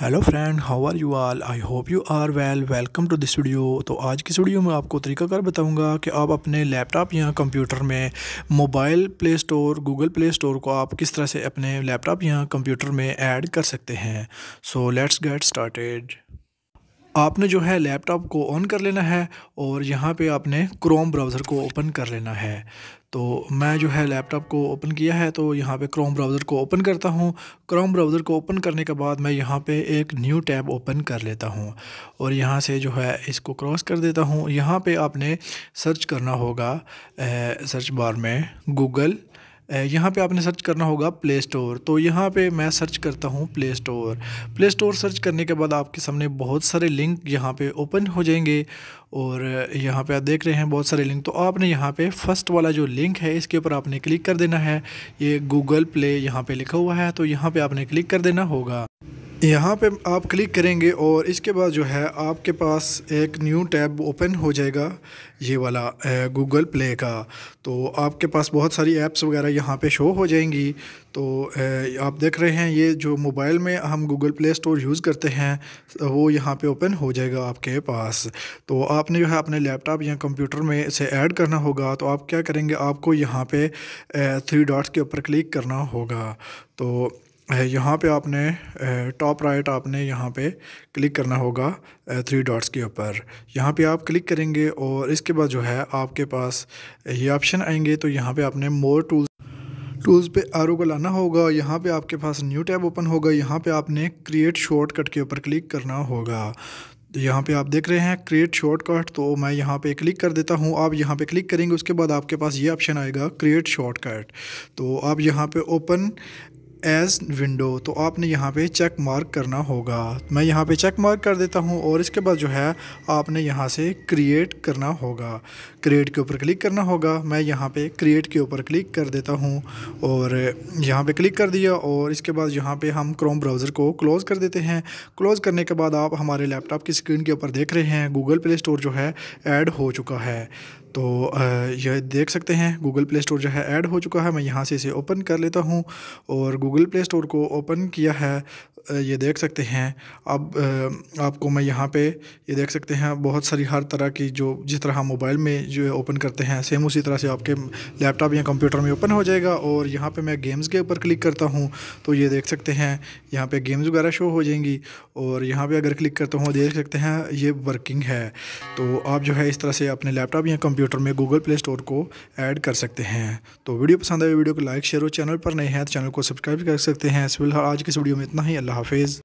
hello friend how are you all I hope you are well welcome to this video तो आज की video में आपको तरीका कर बताऊंगा कि आप अपने लैपटॉप या कंप्यूटर में mobile play store Google play store को आप किस तरह से अपने लैपटॉप या कंप्यूटर में ऐड कर सकते हैं सो लेट्स गेट स्टार्टेड आपने जो है लैपटॉप को ऑन कर लेना है और यहाँ पे आपने क्रोम ब्राउज़र को ओपन कर लेना है तो मैं जो है लैपटॉप को ओपन किया है तो यहाँ पे क्रोम ब्राउज़र को ओपन करता हूँ क्रोम ब्राउज़र को ओपन करने के बाद मैं यहाँ पे एक न्यू टैब ओपन कर लेता हूँ और यहाँ से जो है इसको क्रॉस कर देता हूँ यहाँ पे आपने सर्च करना होगा ए, सर्च बार में गूगल यहाँ पे आपने सर्च करना होगा प्ले स्टोर तो यहाँ पे मैं सर्च करता हूँ play store play store search करने के बाद आपके सामने बहुत सारे लिंक यहाँ पे ओपन हो जाएंगे और यहाँ पे आप देख रहे हैं बहुत सारे लिंक तो आपने यहाँ पे फर्स्ट वाला जो लिंक है इसके ऊपर आपने क्लिक कर देना है ये गूगल प्ले यहाँ पर लिखा हुआ है तो यहाँ पर आपने क्लिक कर देना होगा यहाँ पे आप क्लिक करेंगे और इसके बाद जो है आपके पास एक न्यू टैब ओपन हो जाएगा ये वाला गूगल प्ले का तो आपके पास बहुत सारी ऐप्स वगैरह यहाँ पे शो हो जाएंगी तो आप देख रहे हैं ये जो मोबाइल में हम गूगल प्ले स्टोर यूज़ करते हैं वो यहाँ पे ओपन हो जाएगा आपके पास तो आपने जो है अपने लैपटॉप या कंप्यूटर में इसे ऐड करना होगा तो आप क्या करेंगे आपको यहाँ पर थ्री डॉट्स के ऊपर क्लिक करना होगा तो यहाँ पे आपने टॉप राइट आपने यहाँ पे क्लिक करना होगा थ्री डॉट्स के ऊपर यहाँ पे आप क्लिक करेंगे और इसके बाद जो है आपके पास ये ऑप्शन आएंगे तो यहाँ पे आपने मोर टूल्स टूल्स पे आर को लाना होगा यहाँ पे आपके पास न्यू टैब ओपन होगा यहाँ पे आपने क्रिएट शॉर्टकट के ऊपर क्लिक करना होगा यहाँ पे आप देख रहे हैं क्रिएट शॉर्टकट तो मैं यहाँ पे क्लिक कर देता हूँ आप यहाँ पे क्लिक करेंगे उसके बाद आपके पास ये ऑप्शन आएगा क्रिएट शॉर्टकट तो आप यहाँ पे ओपन एज विंडो तो आपने यहाँ पे चेक मार्क करना होगा मैं यहाँ पे चेक मार्क कर देता हूँ और इसके बाद जो है आपने यहाँ से क्रिएट करना होगा क्रिएट के ऊपर क्लिक करना होगा मैं यहाँ पे क्रिएट के ऊपर क्लिक कर देता हूँ और यहाँ पे क्लिक कर दिया और इसके बाद यहाँ पे हम क्रोम ब्राउज़र को क्लोज़ कर देते हैं क्लोज़ करने के बाद आप हमारे लैपटॉप की स्क्रीन के ऊपर देख रहे हैं गूगल प्ले स्टोर जो है ऐड हो चुका है तो यह देख सकते हैं गूगल प्ले स्टोर जो है ऐड हो चुका है मैं यहाँ से इसे ओपन कर लेता हूँ और गूगल प्ले स्टोर को ओपन किया है ये देख सकते हैं अब आपको मैं यहाँ पे ये देख सकते हैं बहुत सारी हर तरह की जो जिस तरह हम मोबाइल में जो ओपन करते हैं सेम उसी तरह से आपके लैपटॉप या कंप्यूटर में ओपन हो जाएगा और यहाँ पे मैं गेम्स के ऊपर क्लिक करता हूँ तो ये देख सकते हैं यहाँ पे गेम्स वगैरह शो हो जाएंगी और यहाँ पर अगर क्लिक करता हूँ देख सकते हैं ये वर्किंग है तो आप जो है इस तरह से अपने लैपटॉप या कंप्यूटर कंप्यूटर में गूगल प्ले स्टोर को ऐड कर सकते हैं तो वीडियो पसंद आए वीडियो को लाइक शेयर और चैनल पर नए हैं तो चैनल को सब्सक्राइब कर सकते हैं इस फिलहाल आज के इस वीडियो में इतना ही अल्लाह हाफिज़